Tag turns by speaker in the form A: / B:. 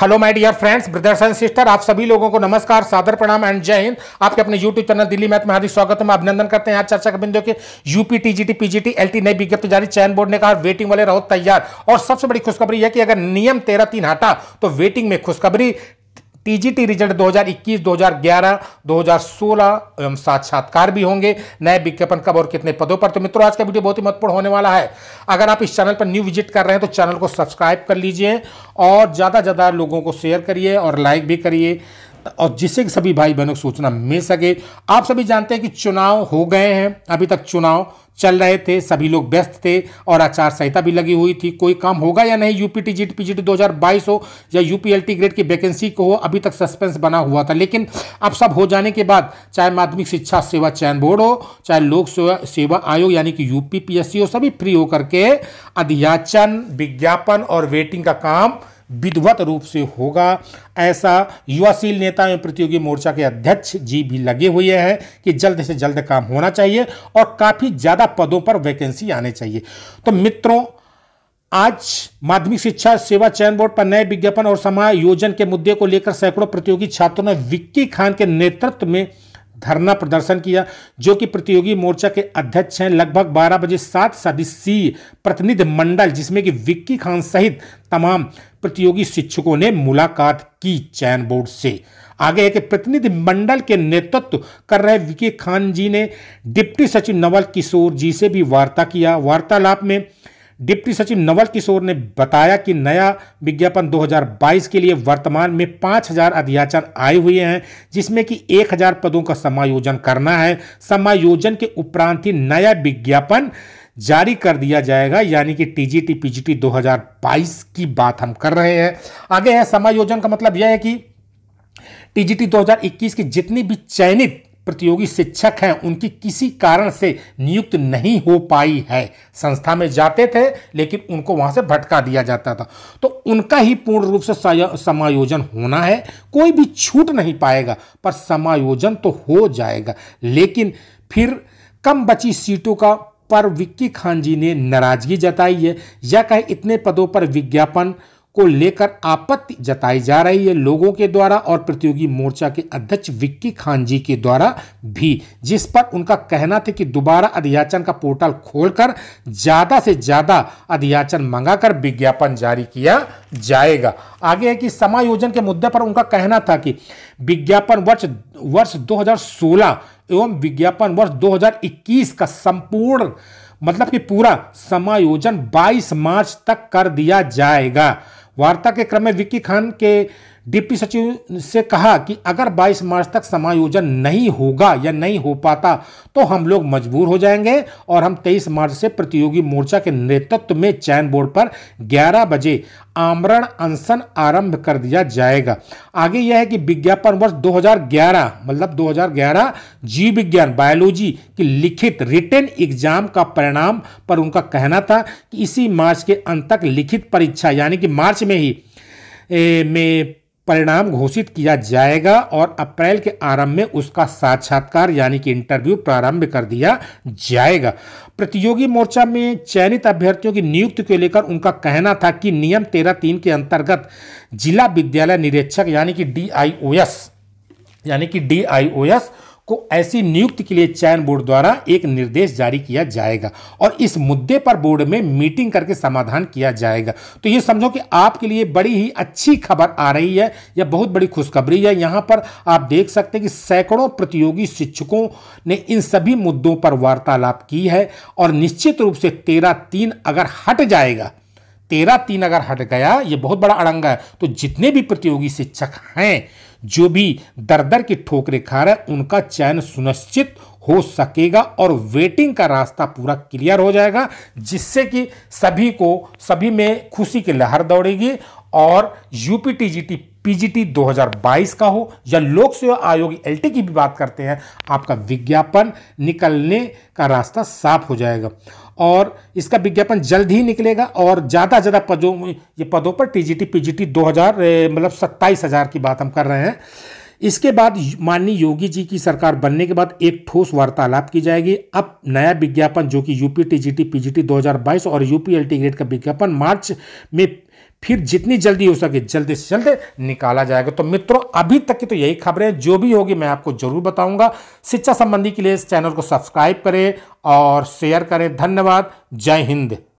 A: hello my dear friends brothers and sister आप सभी लोगों को नमस्कार सादर प्रणाम एंड जय हिंद आपके अपने यूट्यूब चैनल दिल्ली मैथ में हार्दिक स्वागत में अभिनंदन करते हैं आज चर्चा के बिंदु के यूपी टीजीटी पीजीटी एलटी नई विज्ञप्ति जारी चयन बोर्ड ने कहा वेटिंग वाले रहो तैयार और सबसे बड़ी खुशखबरी है कि अगर नियम तेरह तीन हटा तो वेटिंग में खुशखबरी टीजीटी रिजल्ट 2021, 2011, 2016 एवं साक्षात्कार भी होंगे नए विज्ञापन कब और कितने पदों पर तो मित्रों आज का वीडियो बहुत ही महत्वपूर्ण होने वाला है अगर आप इस चैनल पर न्यू विजिट कर रहे हैं तो चैनल को सब्सक्राइब कर लीजिए और ज़्यादा से ज़्यादा लोगों को शेयर करिए और लाइक भी करिए और जिससे कि सभी भाई बहनों को सूचना मिल सके आप सभी जानते हैं कि चुनाव हो गए हैं अभी तक चुनाव चल रहे थे सभी लोग व्यस्त थे और आचार संहिता भी लगी हुई थी कोई काम होगा या नहीं यूपी टी जीट पीजीटी हो या यूपीएलटी ग्रेड की वैकेंसी को हो अभी तक सस्पेंस बना हुआ था लेकिन अब सब हो जाने के बाद चाहे माध्यमिक शिक्षा सेवा चयन बोर्ड हो चाहे लोक सेवा सेवा आयोग यानी कि यूपी पीएससी हो सभी फ्री होकर के अध्याचन विज्ञापन और वेटिंग का काम विधिवत रूप से होगा ऐसा युवाशील नेता एवं प्रतियोगी मोर्चा के अध्यक्ष जी भी लगे हुए हैं कि जल्द से जल्द काम होना चाहिए और काफ़ी ज़्यादा पदों पर वैकेंसी आने चाहिए तो मित्रों आज माध्यमिक शिक्षा सेवा चयन बोर्ड पर नए विज्ञापन और समायोजन के मुद्दे को लेकर सैकड़ों प्रतियोगी छात्रों ने विक्की खान के नेतृत्व में धरना प्रदर्शन किया जो कि प्रतियोगी मोर्चा के अध्यक्ष हैं लगभग 12 बजे सात सदस्यीय प्रतिनिधि मंडल जिसमें कि विक्की खान सहित तमाम प्रतियोगी शिक्षकों ने मुलाकात की चयन बोर्ड से आगे है कि प्रतिनिधि मंडल के नेतृत्व कर रहे विक्की खान जी ने डिप्टी सचिव नवल किशोर जी से भी वार्ता किया वार्तालाप में डिप्टी सचिव नवल किशोर ने बताया कि नया विज्ञापन 2022 के लिए वर्तमान में 5000 अध्याचन आए हुए हैं जिसमें कि 1000 पदों का समायोजन करना है समायोजन के उपरांत ही नया विज्ञापन जारी कर दिया जाएगा यानी कि टीजीटी पीजीटी 2022 की बात हम कर रहे हैं आगे है समायोजन का मतलब यह है कि टीजीटी 2021 की जितनी भी चयनित प्रतियोगी शिक्षक हैं उनकी किसी कारण से नियुक्त नहीं हो पाई है संस्था में जाते थे लेकिन उनको वहाँ से भटका दिया जाता था तो उनका ही पूर्ण रूप से समायोजन होना है कोई भी छूट नहीं पाएगा पर समायोजन तो हो जाएगा लेकिन फिर कम बची सीटों का पर विक्की खान जी ने नाराजगी जताई है या कहे इतने पदों पर विज्ञापन को लेकर आपत्ति जताई जा रही है लोगों के द्वारा और प्रतियोगी मोर्चा के अध्यक्ष विक्की खान जी के द्वारा भी जिस पर उनका कहना था कि दोबारा अधियाचन का पोर्टल खोलकर ज़्यादा से ज़्यादा अधियाचन मंगाकर विज्ञापन जारी किया जाएगा आगे है कि समायोजन के मुद्दे पर उनका कहना था कि विज्ञापन वर्ष वर्ष दो एवं विज्ञापन वर्ष दो का संपूर्ण मतलब कि पूरा समायोजन 22 मार्च तक कर दिया जाएगा वार्ता के क्रम में विक्की खान के डिप्टी सचिव से कहा कि अगर 22 मार्च तक समायोजन नहीं होगा या नहीं हो पाता तो हम लोग मजबूर हो जाएंगे और हम 23 मार्च से प्रतियोगी मोर्चा के नेतृत्व में चयन बोर्ड पर 11 बजे आमरण अनशन आरंभ कर दिया जाएगा आगे यह है कि विज्ञापन वर्ष 2011 मतलब 2011 जीव विज्ञान बायोलॉजी की लिखित रिटर्न एग्जाम का परिणाम पर उनका कहना था कि इसी मार्च के अंत तक लिखित परीक्षा यानी कि मार्च में ही ए, में परिणाम घोषित किया जाएगा और अप्रैल के आरंभ में उसका साक्षात्कार यानी कि इंटरव्यू प्रारंभ कर दिया जाएगा प्रतियोगी मोर्चा में चयनित अभ्यर्थियों की नियुक्ति को लेकर उनका कहना था कि नियम तेरह तीन के अंतर्गत जिला विद्यालय निरीक्षक यानी कि डी यानी कि डी को ऐसी नियुक्ति के लिए चयन बोर्ड द्वारा एक निर्देश जारी किया जाएगा और इस मुद्दे पर बोर्ड में मीटिंग करके समाधान किया जाएगा तो ये समझो कि आपके लिए बड़ी ही अच्छी खबर आ रही है या बहुत बड़ी खुशखबरी है यहाँ पर आप देख सकते हैं कि सैकड़ों प्रतियोगी शिक्षकों ने इन सभी मुद्दों पर वार्तालाप की है और निश्चित रूप से तेरह तीन अगर हट जाएगा तेरह तीन अगर हट गया ये बहुत बड़ा अड़ंगा है तो जितने भी प्रतियोगी शिक्षक हैं जो भी दर दर की ठोकरें खा रहे हैं उनका चयन सुनिश्चित हो सकेगा और वेटिंग का रास्ता पूरा क्लियर हो जाएगा जिससे कि सभी को सभी में खुशी की लहर दौड़ेगी और यूपी दो पीजीटी 2022 का हो या लोक सेवा आयोग एलटी की भी बात करते हैं आपका विज्ञापन निकलने का रास्ता साफ हो जाएगा और इसका विज्ञापन जल्द ही निकलेगा और ज़्यादा ज़्यादा पदों ये पदों पर T T G G P T दो हज़ार मतलब सत्ताईस हज़ार की बात हम कर रहे हैं इसके बाद माननीय योगी जी की सरकार बनने के बाद एक ठोस वार्तालाप की जाएगी अब नया विज्ञापन जो कि UP T T T G G P दो हज़ार बाईस और यूपी टी ग्रेड का विज्ञापन मार्च में फिर जितनी जल्दी हो सके जल्दी से जल्द निकाला जाएगा तो मित्रों अभी तक की तो यही खबरें जो भी होगी मैं आपको जरूर बताऊंगा शिक्षा संबंधी के लिए इस चैनल को सब्सक्राइब करें और शेयर करें धन्यवाद जय हिंद